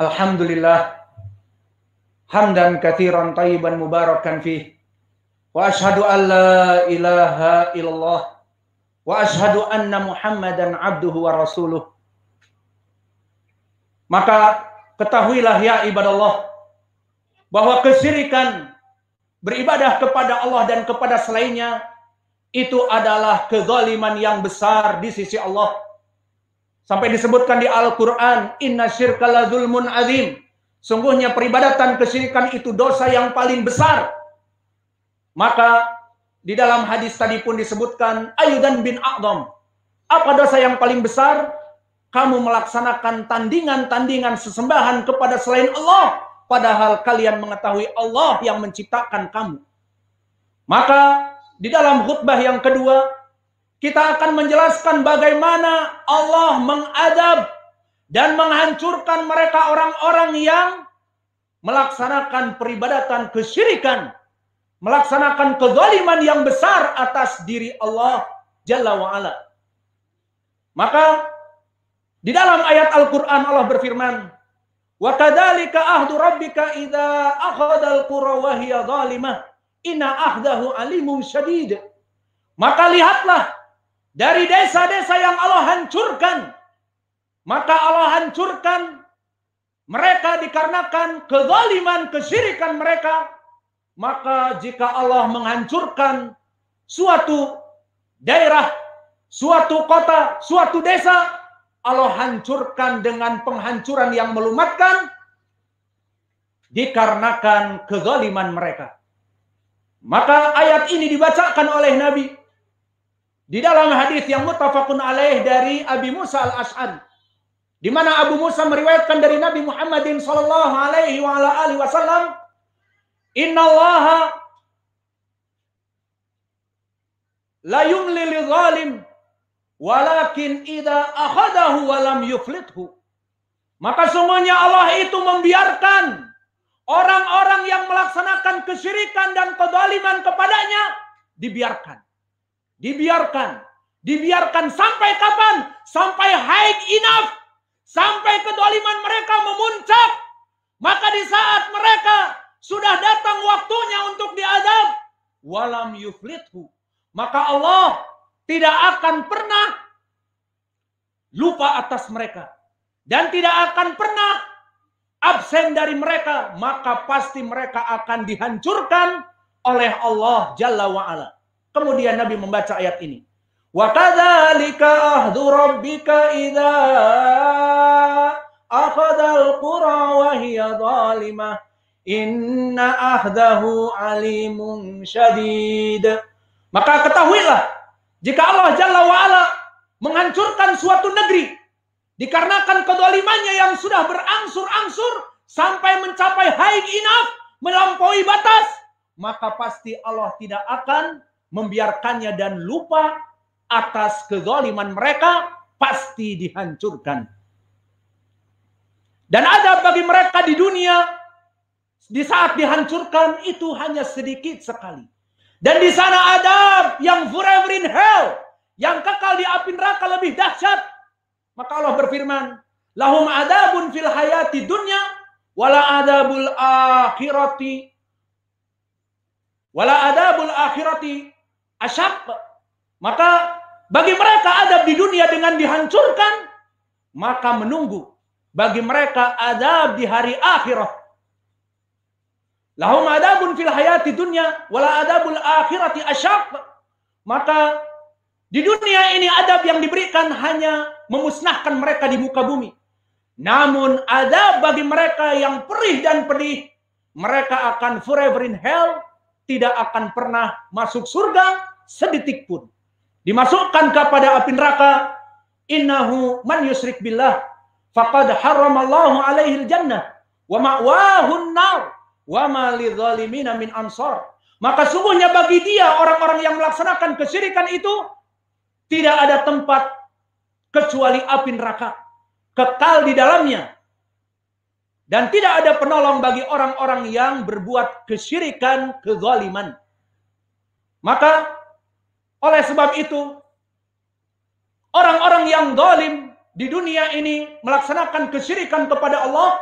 Alhamdulillah hamdan kathiran tayyiban mubarakan fi wa ashhadu an la ilaha illallah wa anna muhammadan abduhu wa rasuluh maka ketahuilah ya ibadallah bahwa kesirikan beribadah kepada Allah dan kepada selainnya itu adalah kezaliman yang besar di sisi Allah Sampai disebutkan di Al-Quran, Inna syirkala zulmun azim. Sungguhnya peribadatan kesyirikan itu dosa yang paling besar. Maka di dalam hadis tadi pun disebutkan Ayudan bin A'dam. Apa dosa yang paling besar? Kamu melaksanakan tandingan-tandingan sesembahan kepada selain Allah. Padahal kalian mengetahui Allah yang menciptakan kamu. Maka di dalam khutbah yang kedua kita akan menjelaskan bagaimana Allah mengadab dan menghancurkan mereka orang-orang yang melaksanakan peribadatan kesyirikan, melaksanakan kezaliman yang besar atas diri Allah Jalla wa'ala. Maka di dalam ayat Al-Quran Allah berfirman, وَكَذَلِكَ أَهْدُ رَبِّكَ إِذَا أَخَذَ الْقُرَى وَهِيَ ظَالِمَةً إِنَّ أَهْدَهُ عَلِيمٌ شَدِيدٌ Maka lihatlah dari desa-desa yang Allah hancurkan, maka Allah hancurkan mereka dikarenakan kezaliman, kesyirikan mereka. Maka jika Allah menghancurkan suatu daerah, suatu kota, suatu desa, Allah hancurkan dengan penghancuran yang melumatkan dikarenakan kezaliman mereka. Maka ayat ini dibacakan oleh Nabi di dalam hadis yang mutafakun alaih dari Abi Musa al-Ash'ari di mana Abu Musa meriwayatkan dari Nabi Muhammadin sallallahu alaihi wa ala alihi wasallam innallaha la yumli li zalim walakin idza akhadahu wa lam yuflithu maka semuanya Allah itu membiarkan orang-orang yang melaksanakan kesyirikan dan kedaliman kepadanya dibiarkan dibiarkan. Dibiarkan sampai kapan? Sampai high enough. Sampai kedoliman mereka memuncak. Maka di saat mereka sudah datang waktunya untuk diadab. Walam yuflithu. Maka Allah tidak akan pernah lupa atas mereka. Dan tidak akan pernah absen dari mereka. Maka pasti mereka akan dihancurkan oleh Allah Jalla wa'ala. Kemudian Nabi membaca ayat ini. Wa kadzalika ahdu rabbika idza al qura wa hiya zalimah inna ahdahu alimun syadid. Maka ketahuilah jika Allah Jalla wa menghancurkan suatu negeri dikarenakan kedolimannya yang sudah berangsur-angsur sampai mencapai haid inaf melampaui batas maka pasti Allah tidak akan membiarkannya dan lupa atas kezaliman mereka pasti dihancurkan. Dan ada bagi mereka di dunia di saat dihancurkan itu hanya sedikit sekali. Dan di sana ada yang forever in hell, yang kekal di api neraka lebih dahsyat. Maka Allah berfirman, lahum adabun fil hayati dunya wala adabul akhirati wala adabul akhirati asyab maka bagi mereka adab di dunia dengan dihancurkan maka menunggu bagi mereka adab di hari akhirat lahum adabun fil hayati dunia wala adabul akhirati asyab maka di dunia ini adab yang diberikan hanya memusnahkan mereka di muka bumi namun adab bagi mereka yang perih dan pedih mereka akan forever in hell tidak akan pernah masuk surga sedetik pun. Dimasukkan kepada api neraka, innahu man yusrik billah faqad haramallahu alaihi jannah wa ma'wahun nar wa ma lidzalimina min ansar. Maka sungguhnya bagi dia orang-orang yang melaksanakan kesyirikan itu tidak ada tempat kecuali api neraka. Kekal di dalamnya dan tidak ada penolong bagi orang-orang yang berbuat kesyirikan, kezaliman. Maka oleh sebab itu orang-orang yang zalim di dunia ini melaksanakan kesyirikan kepada Allah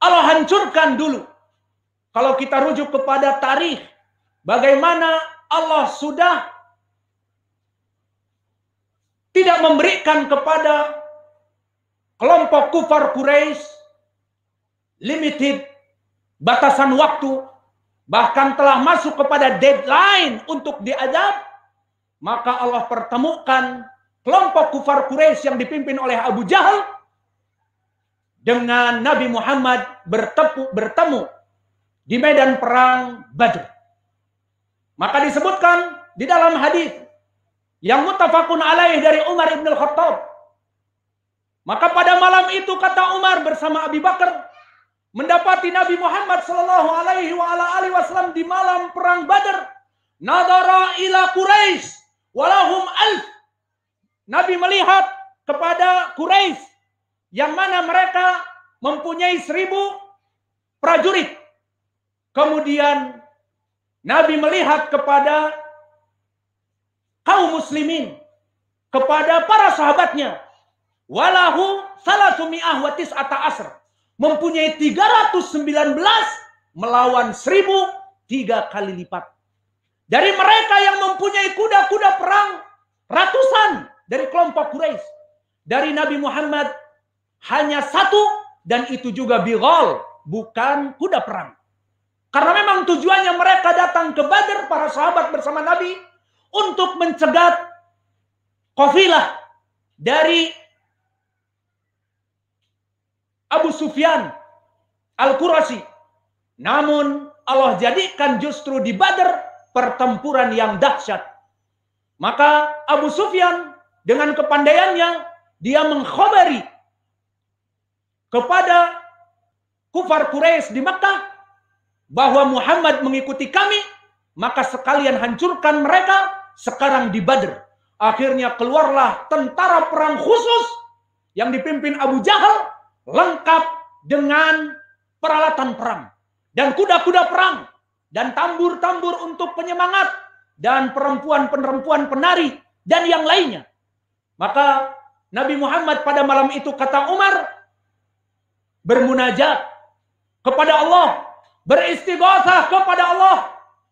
Allah hancurkan dulu. Kalau kita rujuk kepada tarikh bagaimana Allah sudah tidak memberikan kepada kelompok kufar Quraisy limited, batasan waktu, bahkan telah masuk kepada deadline untuk diadab, maka Allah pertemukan kelompok kufar Quraisy yang dipimpin oleh Abu Jahal dengan Nabi Muhammad bertemu, bertemu di medan perang Badr. Maka disebutkan di dalam hadis yang mutafakun alaih dari Umar ibn al-Khattab. Maka pada malam itu kata Umar bersama Abi Bakar, mendapati Nabi Muhammad Shallallahu Alaihi Wasallam di malam perang Badar. Nadara ila Quraisy walahum alf. Nabi melihat kepada Quraisy yang mana mereka mempunyai seribu prajurit. Kemudian Nabi melihat kepada kaum muslimin, kepada para sahabatnya. Walahu salasumi ahwatis atau asr mempunyai 319 melawan 1000 tiga kali lipat. Dari mereka yang mempunyai kuda-kuda perang ratusan dari kelompok Quraisy. Dari Nabi Muhammad hanya satu dan itu juga bigol, bukan kuda perang. Karena memang tujuannya mereka datang ke Badr para sahabat bersama Nabi untuk mencegat kofilah dari Abu Sufyan Al-Qurasi. Namun Allah jadikan justru di Badar pertempuran yang dahsyat. Maka Abu Sufyan dengan kepandaiannya dia mengkhobari kepada kufar Quraisy di Mekah bahwa Muhammad mengikuti kami, maka sekalian hancurkan mereka sekarang di Badr. Akhirnya keluarlah tentara perang khusus yang dipimpin Abu Jahal lengkap dengan peralatan perang dan kuda-kuda perang dan tambur-tambur untuk penyemangat dan perempuan-perempuan penari dan yang lainnya. Maka Nabi Muhammad pada malam itu kata Umar bermunajat kepada Allah, beristighosah kepada Allah.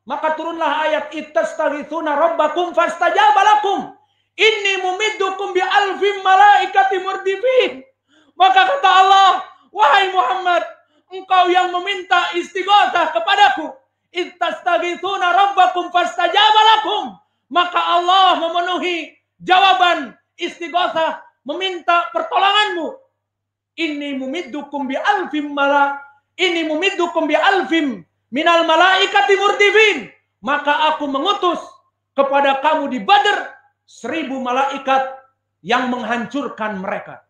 Maka turunlah ayat ittastaghithuna rabbakum fastajaba lakum inni mumiddukum bi alfin malaikati murdifin maka kata Allah, wahai Muhammad, engkau yang meminta istighatsah kepadaku. Ittastaghithuna rabbakum fastajaba lakum. Maka Allah memenuhi jawaban istighatsah meminta pertolonganmu. Ini mumiddukum bi alfim mala. Ini mumiddukum bi alfim minal malaikati murdifin. Maka aku mengutus kepada kamu di badar seribu malaikat yang menghancurkan mereka.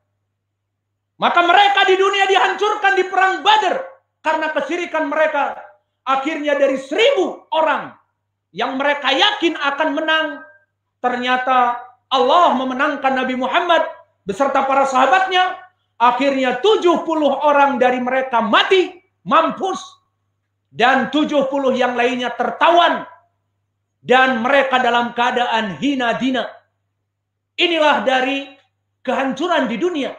Maka mereka di dunia dihancurkan di perang Badar karena kesirikan mereka. Akhirnya dari seribu orang yang mereka yakin akan menang, ternyata Allah memenangkan Nabi Muhammad beserta para sahabatnya. Akhirnya 70 orang dari mereka mati, mampus. Dan 70 yang lainnya tertawan. Dan mereka dalam keadaan hina dina. Inilah dari kehancuran di dunia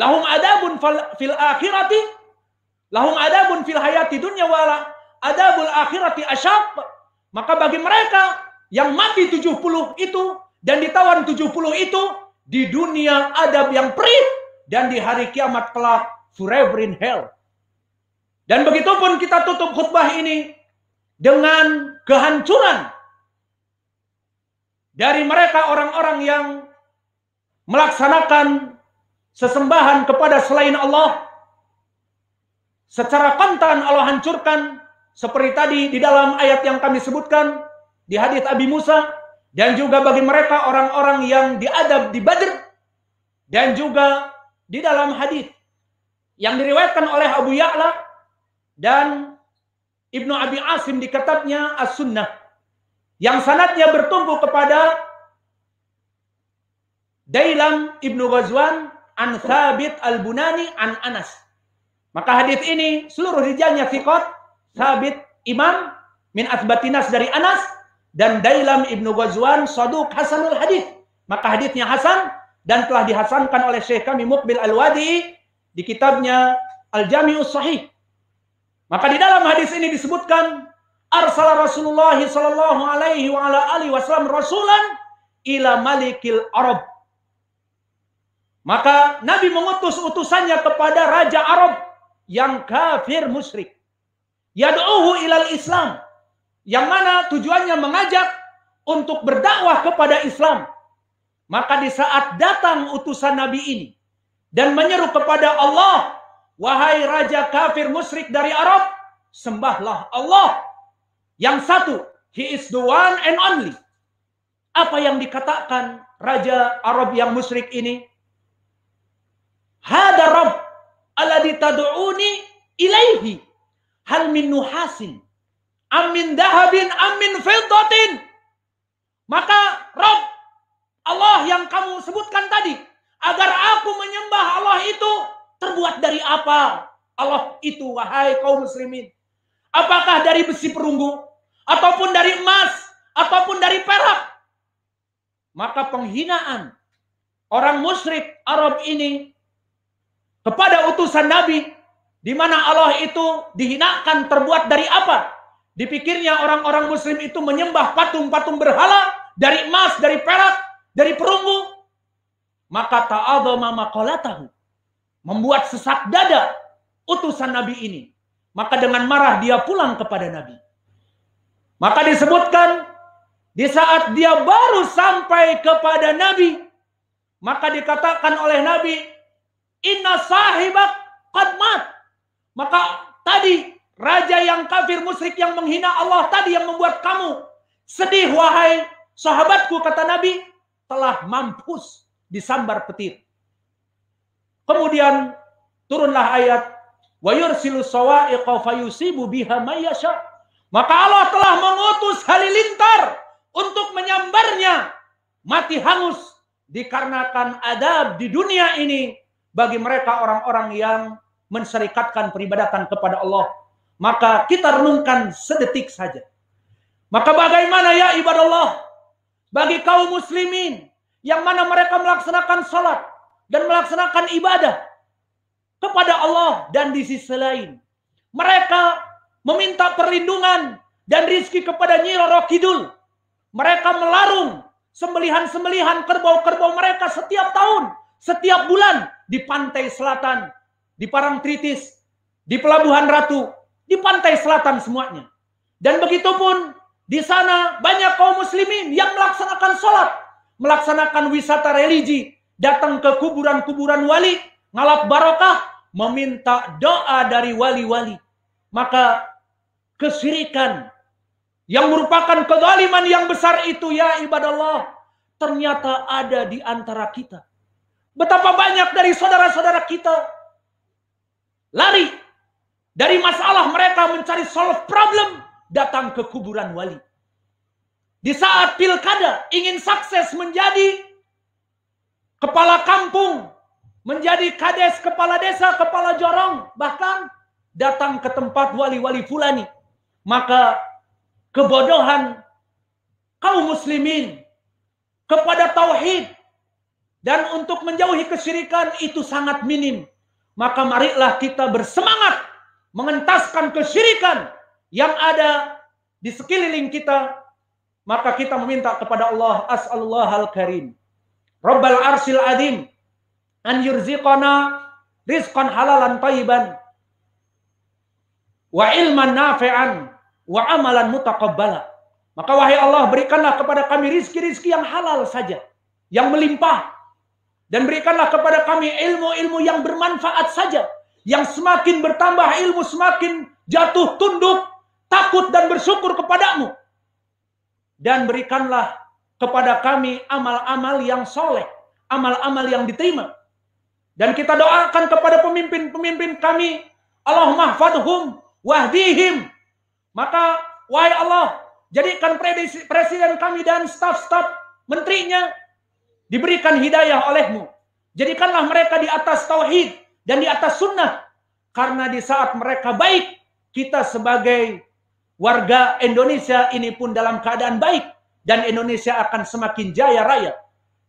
Lahum adabun fil akhirati. Lahum adabun fil hayati dunya wala. Adabul akhirati asyab. Maka bagi mereka yang mati 70 itu dan ditawan 70 itu di dunia adab yang perih dan di hari kiamat kelak forever in hell. Dan begitu pun kita tutup khutbah ini dengan kehancuran dari mereka orang-orang yang melaksanakan sesembahan kepada selain Allah secara kontan Allah hancurkan seperti tadi di dalam ayat yang kami sebutkan di hadis Abi Musa dan juga bagi mereka orang-orang yang diadab di Badr dan juga di dalam hadis yang diriwayatkan oleh Abu Ya'la dan Ibnu Abi Asim di kitabnya As-Sunnah yang sanatnya bertumpu kepada Dailam Ibnu Ghazwan an Thabit al-Bunani an Anas. Maka hadis ini seluruh rijalnya fikot Thabit Imam min Asbatinas dari Anas dan Dailam Ibnu Ghazwan Saduq Hasanul Hadis. Maka hadisnya hasan dan telah dihasankan oleh Syekh kami Mukbil Al-Wadi di kitabnya Al-Jami'us Sahih. Maka di dalam hadis ini disebutkan arsal Rasulullah sallallahu alaihi wasallam rasulan ila malikil Arab maka Nabi mengutus utusannya kepada raja Arab yang kafir musyrik. Yad'uhu ilal Islam. Yang mana tujuannya mengajak untuk berdakwah kepada Islam. Maka di saat datang utusan Nabi ini dan menyeru kepada Allah, wahai raja kafir musyrik dari Arab, sembahlah Allah. Yang satu, he is the one and only. Apa yang dikatakan raja Arab yang musyrik ini? Hada Rabb alladhi tad'uni ilaihi. Hal min nuhasin. Amin dahabin, amin fiddatin. Maka Rabb Allah yang kamu sebutkan tadi. Agar aku menyembah Allah itu terbuat dari apa? Allah itu wahai kaum muslimin. Apakah dari besi perunggu? Ataupun dari emas? Ataupun dari perak? Maka penghinaan orang musyrik Arab ini kepada utusan Nabi, di mana Allah itu dihinakan terbuat dari apa? Dipikirnya orang-orang Muslim itu menyembah patung-patung berhala dari emas, dari perak, dari perunggu. Maka ta'adhama maqalatahu. Membuat sesak dada utusan Nabi ini. Maka dengan marah dia pulang kepada Nabi. Maka disebutkan di saat dia baru sampai kepada Nabi, maka dikatakan oleh Nabi, Inna sahibak qadmat. Maka tadi raja yang kafir musyrik yang menghina Allah tadi yang membuat kamu sedih wahai sahabatku kata Nabi telah mampus disambar petir. Kemudian turunlah ayat wa yursilu sawa'iqa fayusibu biha mayyasha. Maka Allah telah mengutus halilintar untuk menyambarnya mati hangus dikarenakan adab di dunia ini bagi mereka orang-orang yang menserikatkan peribadatan kepada Allah. Maka kita renungkan sedetik saja. Maka bagaimana ya ibadah Allah bagi kaum muslimin yang mana mereka melaksanakan salat dan melaksanakan ibadah kepada Allah dan di sisi lain. Mereka meminta perlindungan dan rizki kepada Nyi Rokidul. Kidul. Mereka melarung sembelihan-sembelihan kerbau-kerbau mereka setiap tahun setiap bulan di pantai selatan, di Parangtritis, di Pelabuhan Ratu, di pantai selatan semuanya. Dan begitu pun di sana banyak kaum muslimin yang melaksanakan sholat, melaksanakan wisata religi, datang ke kuburan-kuburan wali, ngalap barokah, meminta doa dari wali-wali. Maka kesirikan yang merupakan kezaliman yang besar itu ya ibadah Allah ternyata ada di antara kita. Betapa banyak dari saudara-saudara kita lari dari masalah mereka mencari solve problem datang ke kuburan wali. Di saat pilkada ingin sukses menjadi kepala kampung, menjadi kades kepala desa, kepala jorong, bahkan datang ke tempat wali-wali fulani. Maka kebodohan kaum muslimin kepada tauhid dan untuk menjauhi kesyirikan itu sangat minim. Maka marilah kita bersemangat mengentaskan kesyirikan yang ada di sekeliling kita. Maka kita meminta kepada Allah as'alullah al-karim. Rabbal arsil adim. An yurziqana rizqan halalan tayyiban. Wa ilman nafi'an. Wa amalan mutakabbala. Maka wahai Allah berikanlah kepada kami rizki-rizki yang halal saja. Yang melimpah dan berikanlah kepada kami ilmu-ilmu yang bermanfaat saja. Yang semakin bertambah ilmu semakin jatuh tunduk, takut dan bersyukur kepadamu. Dan berikanlah kepada kami amal-amal yang soleh. Amal-amal yang diterima. Dan kita doakan kepada pemimpin-pemimpin kami. Allah mahfadhum wahdihim. Maka, wahai Allah, jadikan presiden kami dan staf-staf menterinya diberikan hidayah olehmu. Jadikanlah mereka di atas tauhid dan di atas sunnah. Karena di saat mereka baik, kita sebagai warga Indonesia ini pun dalam keadaan baik. Dan Indonesia akan semakin jaya raya.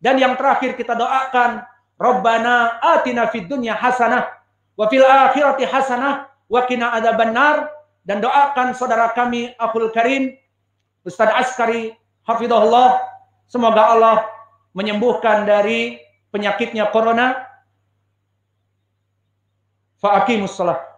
Dan yang terakhir kita doakan, Rabbana atina fid dunya hasanah, wa fil akhirati hasanah, wa Ada Benar. Dan doakan saudara kami, Akhul Karim, Ustaz Askari, Hafidahullah, semoga Allah menyembuhkan dari penyakitnya corona, fa'akimus salat.